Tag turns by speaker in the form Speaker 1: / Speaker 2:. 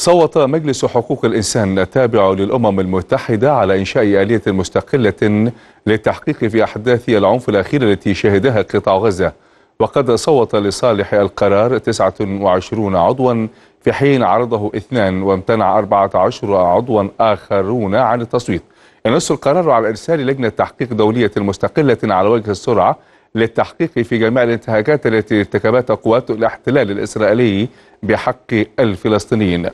Speaker 1: صوت مجلس حقوق الإنسان التابع للأمم المتحدة على إنشاء آلية مستقلة للتحقيق في أحداث العنف الأخيرة التي شهدها قطاع غزة وقد صوت لصالح القرار 29 عضوا في حين عرضه اثنان وامتنع 14 عضوا آخرون عن التصويت ينص القرار على إرسال لجنة تحقيق دولية مستقلة على وجه السرعة للتحقيق في جميع الانتهاكات التي ارتكبتها قوات الاحتلال الإسرائيلي بحق الفلسطينيين